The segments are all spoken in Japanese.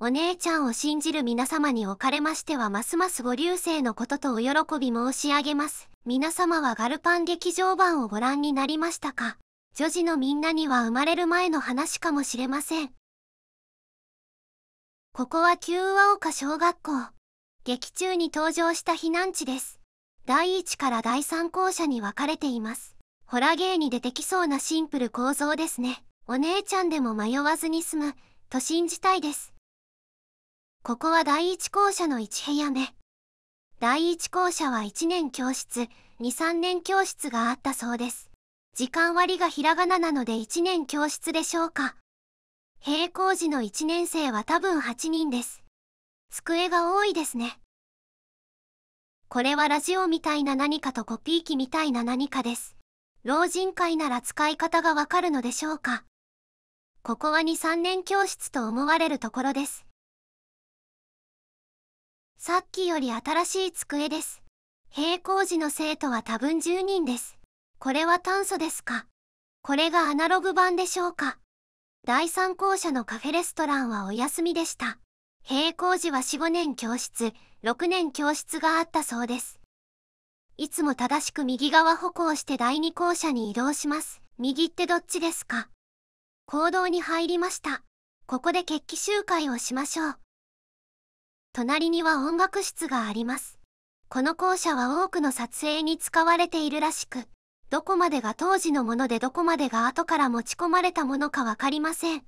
お姉ちゃんを信じる皆様におかれましてはますますご流星のこととお喜び申し上げます。皆様はガルパン劇場版をご覧になりましたか女児のみんなには生まれる前の話かもしれません。ここは旧和岡小学校。劇中に登場した避難地です。第1から第3校舎に分かれています。ホラゲーに出てきそうなシンプル構造ですね。お姉ちゃんでも迷わずに済む、と信じたいです。ここは第一校舎の1部屋目。第一校舎は1年教室、2、3年教室があったそうです。時間割がひらがななので1年教室でしょうか。閉校時の1年生は多分8人です。机が多いですね。これはラジオみたいな何かとコピー機みたいな何かです。老人会なら使い方がわかるのでしょうか。ここは2、3年教室と思われるところです。さっきより新しい机です。平行時の生徒は多分10人です。これは炭素ですかこれがアナログ版でしょうか第3校舎のカフェレストランはお休みでした。平行時は4、5年教室、6年教室があったそうです。いつも正しく右側歩行して第2校舎に移動します。右ってどっちですか行動に入りました。ここで決起集会をしましょう。隣には音楽室がありますこの校舎は多くの撮影に使われているらしくどこまでが当時のものでどこまでが後から持ち込まれたものか分かりません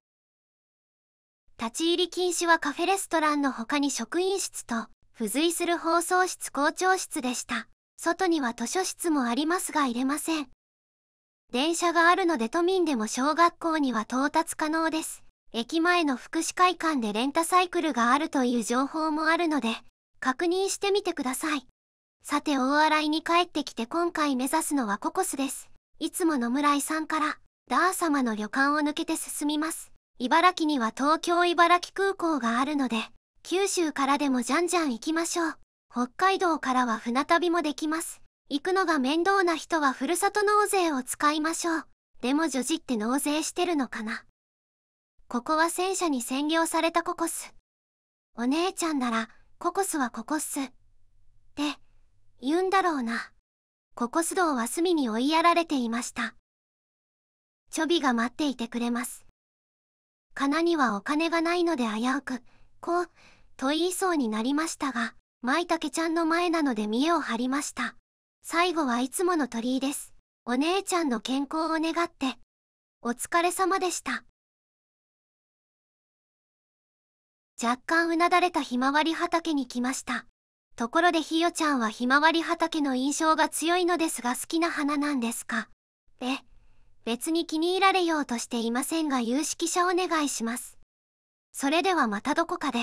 立ち入り禁止はカフェレストランの他に職員室と付随する放送室校長室でした外には図書室もありますが入れません電車があるので都民でも小学校には到達可能です駅前の福祉会館でレンタサイクルがあるという情報もあるので、確認してみてください。さて大洗に帰ってきて今回目指すのはココスです。いつも野村井さんから、ダー様の旅館を抜けて進みます。茨城には東京茨城空港があるので、九州からでもじゃんじゃん行きましょう。北海道からは船旅もできます。行くのが面倒な人はふるさと納税を使いましょう。でも女児って納税してるのかなここは戦車に占領されたココス。お姉ちゃんなら、ココスはココス。って、言うんだろうな。ココス道は隅に追いやられていました。チョビが待っていてくれます。カナにはお金がないので危うく、こう、と言いそうになりましたが、舞茸ちゃんの前なので見栄を張りました。最後はいつもの鳥居です。お姉ちゃんの健康を願って。お疲れ様でした。若干うなだれたひまわり畑に来ました。ところでひよちゃんはひまわり畑の印象が強いのですが好きな花なんですかえ、別に気に入られようとしていませんが有識者お願いします。それではまたどこかで。